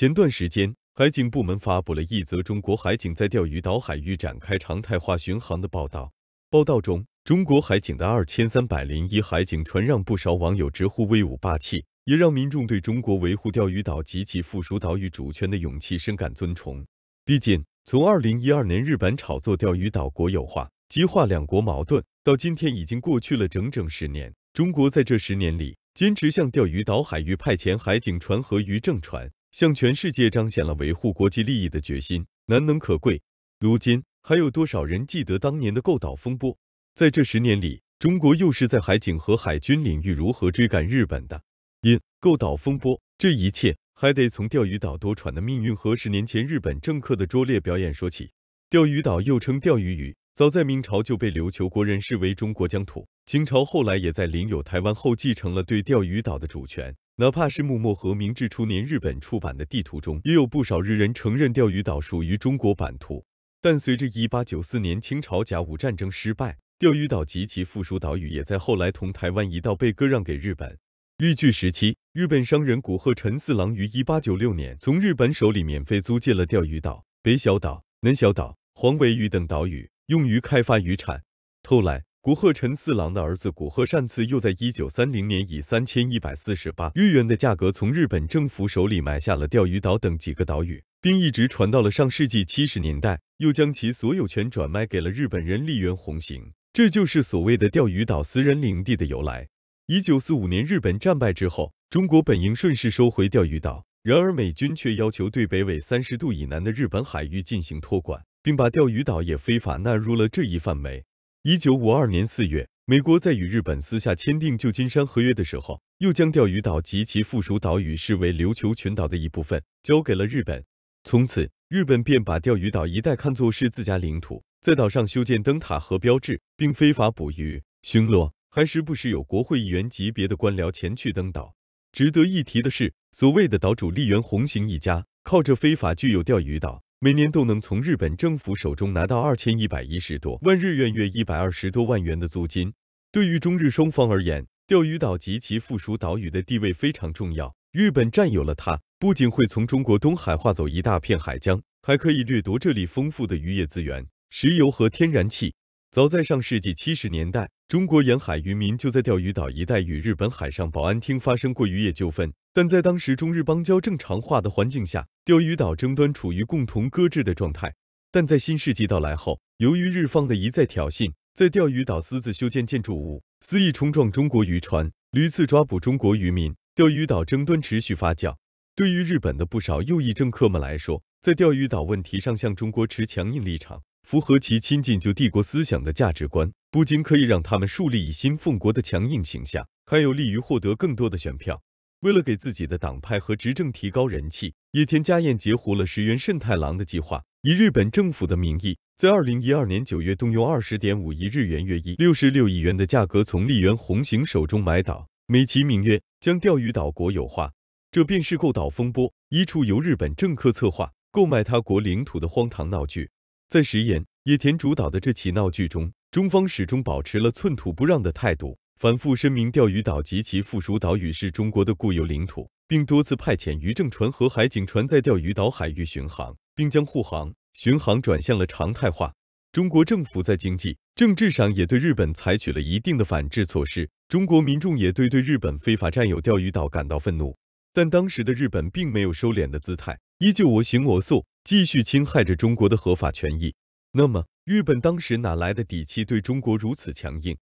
前段时间，海警部门发布了一则中国海警在钓鱼岛海域展开常态化巡航的报道。报道中，中国海警的二千三百零一海警船让不少网友直呼威武霸气，也让民众对中国维护钓鱼岛及其附属岛屿主权的勇气深感尊崇。毕竟，从二零一二年日本炒作钓鱼岛国有化，激化两国矛盾，到今天已经过去了整整十年。中国在这十年里，坚持向钓鱼岛海域派遣海警船和渔政船。向全世界彰显了维护国际利益的决心，难能可贵。如今还有多少人记得当年的购岛风波？在这十年里，中国又是在海警和海军领域如何追赶日本的？因购岛风波，这一切还得从钓鱼岛多舛的命运和十年前日本政客的拙劣表演说起。钓鱼岛又称钓鱼屿，早在明朝就被琉球国人视为中国疆土，清朝后来也在领有台湾后继承了对钓鱼岛的主权。哪怕是幕末和明治初年日本出版的地图中，也有不少日人承认钓鱼岛属于中国版图。但随着1894年清朝甲午战争失败，钓鱼岛及其附属岛屿也在后来同台湾一道被割让给日本。日据时期，日本商人古贺辰四郎于1896年从日本手里免费租借了钓鱼岛、北小岛、南小岛、黄尾屿等岛屿，用于开发渔产。后来，古贺陈四郎的儿子古贺善次又在一九三零年以三千一百四十八日元的价格从日本政府手里买下了钓鱼岛等几个岛屿，并一直传到了上世纪七十年代，又将其所有权转卖给了日本人立原红行，这就是所谓的钓鱼岛私人领地的由来。一九四五年日本战败之后，中国本应顺势收回钓鱼岛，然而美军却要求对北纬三十度以南的日本海域进行托管，并把钓鱼岛也非法纳入了这一范围。一九五二年四月，美国在与日本私下签订《旧金山合约》的时候，又将钓鱼岛及其附属岛屿视为琉球群岛的一部分，交给了日本。从此，日本便把钓鱼岛一带看作是自家领土，在岛上修建灯塔和标志，并非法捕鱼、巡逻，还时不时有国会议员级别的官僚前去登岛。值得一提的是，所谓的岛主立原弘行一家，靠着非法具有钓鱼岛。每年都能从日本政府手中拿到二千一百一十多万日元，约一百二十多万元的租金。对于中日双方而言，钓鱼岛及其附属岛屿的地位非常重要。日本占有了它，不仅会从中国东海划走一大片海疆，还可以掠夺这里丰富的渔业资源、石油和天然气。早在上世纪七十年代，中国沿海渔民就在钓鱼岛一带与日本海上保安厅发生过渔业纠纷。但在当时中日邦交正常化的环境下，钓鱼岛争端处于共同搁置的状态。但在新世纪到来后，由于日方的一再挑衅，在钓鱼岛私自修建建筑物、肆意冲撞中国渔船、屡次抓捕中国渔民，钓鱼岛争端持续发酵。对于日本的不少右翼政客们来说，在钓鱼岛问题上向中国持强硬立场，符合其亲近旧帝国思想的价值观，不仅可以让他们树立以新奉国的强硬形象，还有利于获得更多的选票。为了给自己的党派和执政提高人气，野田佳彦截胡了石原慎太郎的计划，以日本政府的名义，在二零一二年九月动用二十点五亿日元（约六十六亿元）的价格从立原宏行手中买岛，美其名曰将钓鱼岛国有化。这便是购岛风波，一处由日本政客策划购买他国领土的荒唐闹剧。在石原、野田主导的这起闹剧中，中方始终保持了寸土不让的态度。反复声明钓鱼岛及其附属岛屿是中国的固有领土，并多次派遣渔政船和海警船在钓鱼岛海域巡航，并将护航巡航转向了常态化。中国政府在经济、政治上也对日本采取了一定的反制措施。中国民众也对对日本非法占有钓鱼岛感到愤怒。但当时的日本并没有收敛的姿态，依旧我行我素，继续侵害着中国的合法权益。那么，日本当时哪来的底气对中国如此强硬？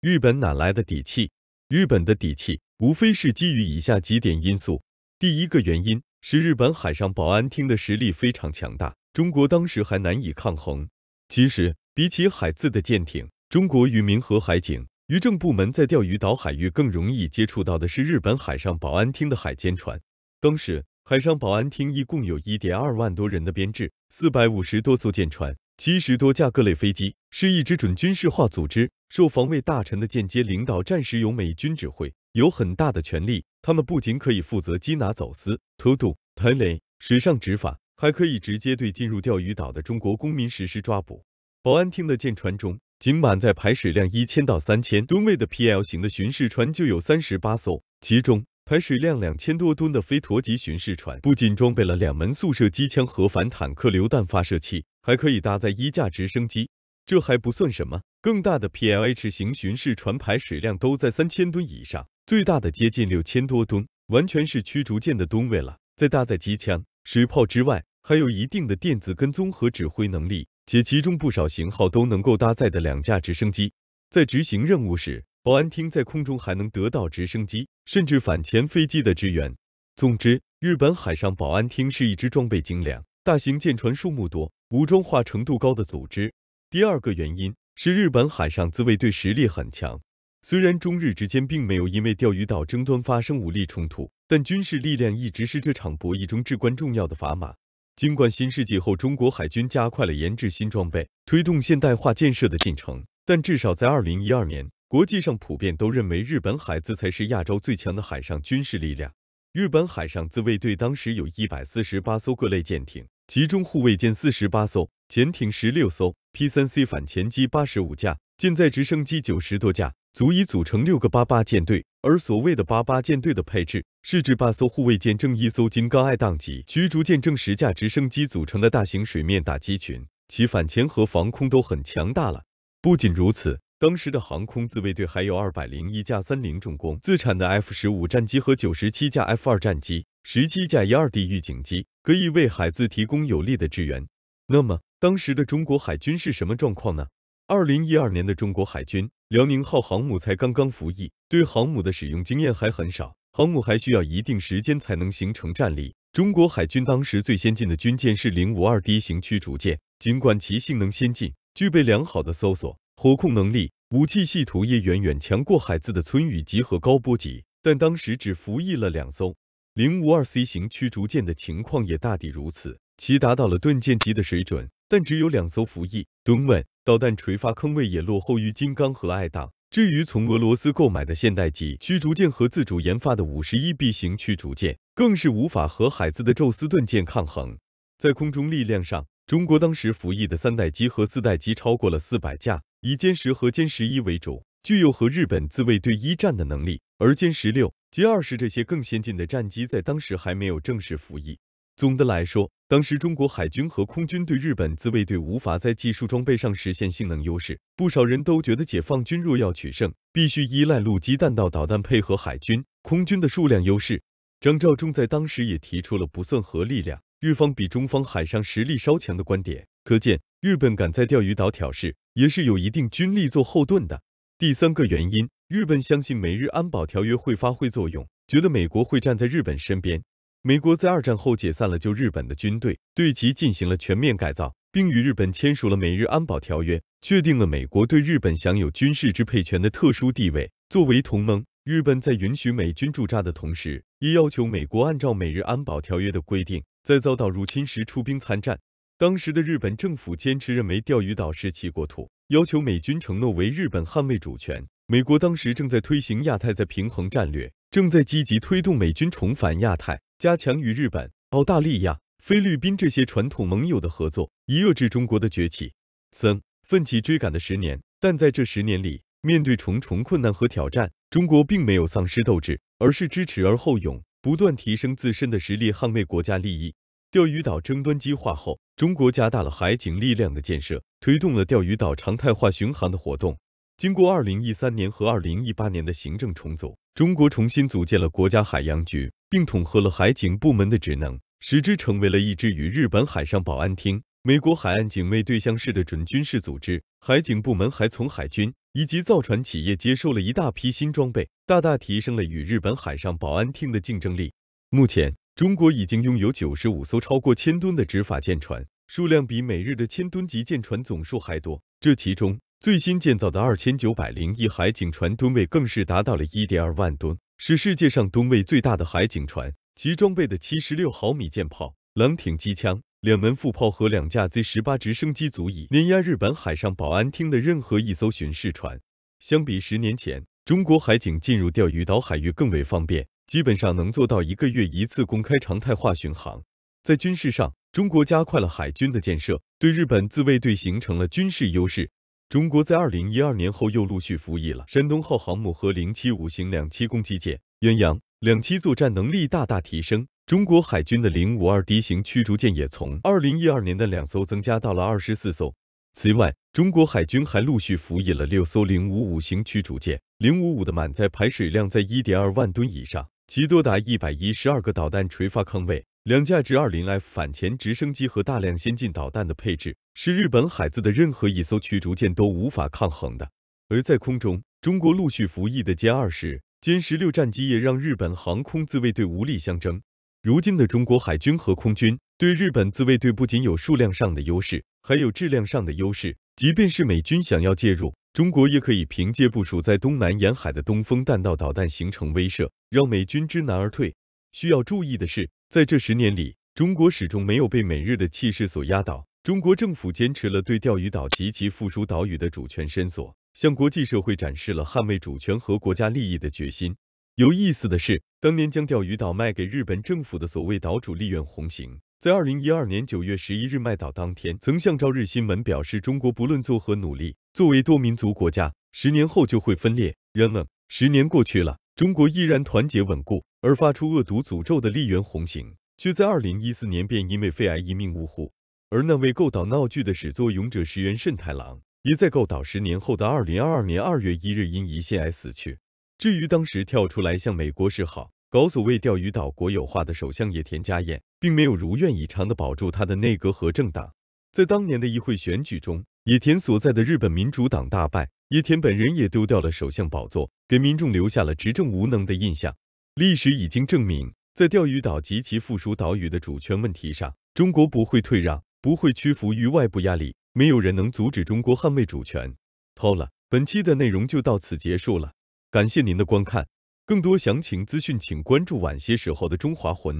日本哪来的底气？日本的底气无非是基于以下几点因素。第一个原因是日本海上保安厅的实力非常强大，中国当时还难以抗衡。其实，比起海自的舰艇，中国渔民和海警渔政部门在钓鱼岛海域更容易接触到的是日本海上保安厅的海监船。当时，海上保安厅一共有一点二万多人的编制，四百五十多艘舰船。七十多架各类飞机是一支准军事化组织，受防卫大臣的间接领导，战时由美军指挥，有很大的权力。他们不仅可以负责缉拿走私、偷渡、排雷、水上执法，还可以直接对进入钓鱼岛的中国公民实施抓捕。保安厅的舰船中，仅满载排水量一千到三千吨位的 PL 型的巡视船就有三十八艘，其中排水量两千多吨的飞陀级巡视船，不仅装备了两门速射机枪和反坦克榴弹发射器。还可以搭载一架直升机，这还不算什么，更大的 PLH 型巡视船排水量都在三千吨以上，最大的接近六千多吨，完全是驱逐舰的吨位了。在搭载机枪、水炮之外，还有一定的电子跟综合指挥能力，且其中不少型号都能够搭载的两架直升机。在执行任务时，保安厅在空中还能得到直升机甚至反潜飞机的支援。总之，日本海上保安厅是一支装备精良、大型舰船数目多。武装化程度高的组织。第二个原因是日本海上自卫队实力很强。虽然中日之间并没有因为钓鱼岛争端发生武力冲突，但军事力量一直是这场博弈中至关重要的砝码。尽管新世纪后中国海军加快了研制新装备、推动现代化建设的进程，但至少在2012年，国际上普遍都认为日本海自才是亚洲最强的海上军事力量。日本海上自卫队当时有一百四十八艘各类舰艇。集中护卫舰四十八艘，潜艇十六艘，P 三 C 反潜机八十五架，舰载直升机九十多架，足以组成六个八八舰队。而所谓的八八舰队的配置，是指八艘护卫舰正一艘金刚爱宕级驱逐舰正十架直升机组成的大型水面打击群，其反潜和防空都很强大了。不仅如此。当时的航空自卫队还有二百零一架三菱重工自产的 F 十五战机和九十七架 F 二战机，十七架 E 二 D 预警机，可以为海自提供有力的支援。那么，当时的中国海军是什么状况呢？二零一二年的中国海军，辽宁号航母才刚刚服役，对航母的使用经验还很少，航母还需要一定时间才能形成战力。中国海军当时最先进的军舰是零五二 D 型驱逐舰，尽管其性能先进，具备良好的搜索。火控能力、武器系统也远远强过海自的村雨级和高波级，但当时只服役了两艘零五二 C 型驱逐舰的情况也大抵如此，其达到了盾舰级的水准，但只有两艘服役。吨位、导弹垂发坑位也落后于金刚和爱宕。至于从俄罗斯购买的现代级驱逐舰和自主研发的五十一 B 型驱逐舰，更是无法和海自的宙斯盾舰抗衡。在空中力量上，中国当时服役的三代机和四代机超过了四百架。以歼十和歼十一为主，具有和日本自卫队一战的能力，而歼十六、歼二十这些更先进的战机在当时还没有正式服役。总的来说，当时中国海军和空军对日本自卫队无法在技术装备上实现性能优势。不少人都觉得，解放军若要取胜，必须依赖陆基弹道导弹配合海军、空军的数量优势。张召忠在当时也提出了不算核力量，日方比中方海上实力稍强的观点。可见。日本敢在钓鱼岛挑事，也是有一定军力做后盾的。第三个原因，日本相信美日安保条约会发挥作用，觉得美国会站在日本身边。美国在二战后解散了旧日本的军队，对其进行了全面改造，并与日本签署了美日安保条约，确定了美国对日本享有军事支配权的特殊地位。作为同盟，日本在允许美军驻扎的同时，也要求美国按照美日安保条约的规定，在遭到入侵时出兵参战。当时的日本政府坚持认为钓鱼岛是其国土，要求美军承诺为日本捍卫主权。美国当时正在推行亚太再平衡战略，正在积极推动美军重返亚太，加强与日本、澳大利亚、菲律宾这些传统盟友的合作，以遏制中国的崛起。三奋起追赶的十年，但在这十年里，面对重重困难和挑战，中国并没有丧失斗志，而是知耻而后勇，不断提升自身的实力，捍卫国家利益。钓鱼岛争端激化后，中国加大了海警力量的建设，推动了钓鱼岛常态化巡航的活动。经过2013年和2018年的行政重组，中国重新组建了国家海洋局，并统合了海警部门的职能，使之成为了一支与日本海上保安厅、美国海岸警卫队相似的准军事组织。海警部门还从海军以及造船企业接收了一大批新装备，大大提升了与日本海上保安厅的竞争力。目前，中国已经拥有九十五艘超过千吨的执法舰船，数量比每日的千吨级舰船总数还多。这其中最新建造的二千九百零一海警船吨位更是达到了一点二万吨，是世界上吨位最大的海警船。其装备的七十六毫米舰炮、狼艇机枪、两门副炮和两架 Z 十八直升机，足以碾压日本海上保安厅的任何一艘巡视船。相比十年前，中国海警进入钓鱼岛海域更为方便。基本上能做到一个月一次公开常态化巡航。在军事上，中国加快了海军的建设，对日本自卫队形成了军事优势。中国在二零一二年后又陆续服役了山东号航母和零七五型两栖攻击舰。鸳鸯两栖作战能力大大提升。中国海军的零五二 D 型驱逐舰也从二零一二年的两艘增加到了二十四艘。此外，中国海军还陆续服役了六艘零五五型驱逐舰。零五五的满载排水量在一点二万吨以上。其多达一百一十二个导弹垂发坑位、两架直二零 F 反潜直升机和大量先进导弹的配置，是日本海自的任何一艘驱逐舰都无法抗衡的。而在空中，中国陆续服役的歼二十、歼十六战机也让日本航空自卫队无力相争。如今的中国海军和空军对日本自卫队不仅有数量上的优势，还有质量上的优势。即便是美军想要介入，中国也可以凭借部署在东南沿海的东风弹道导弹形成威慑，让美军知难而退。需要注意的是，在这十年里，中国始终没有被美日的气势所压倒。中国政府坚持了对钓鱼岛及其附属岛屿的主权伸索，向国际社会展示了捍卫主权和国家利益的决心。有意思的是，当年将钓鱼岛卖给日本政府的所谓岛主立愿红行，在二零一二年九月十一日卖岛当天，曾向朝日新闻表示：“中国不论做何努力。”作为多民族国家，十年后就会分裂。人们，十年过去了，中国依然团结稳固，而发出恶毒诅咒的立原宏行却在二零一四年便因为肺癌一命呜呼。而那位购岛闹剧的始作俑者石原慎太郎，也在购岛十年后的二零二二年二月一日因胰腺癌死去。至于当时跳出来向美国示好，搞所谓钓鱼岛国有化的首相野田佳彦，并没有如愿以偿地保住他的内阁和政党，在当年的议会选举中。野田所在的日本民主党大败，野田本人也丢掉了首相宝座，给民众留下了执政无能的印象。历史已经证明，在钓鱼岛及其附属岛屿的主权问题上，中国不会退让，不会屈服于外部压力，没有人能阻止中国捍卫主权。好了，本期的内容就到此结束了，感谢您的观看。更多详情资讯，请关注晚些时候的《中华魂》。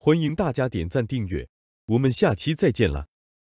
欢迎大家点赞订阅，我们下期再见了。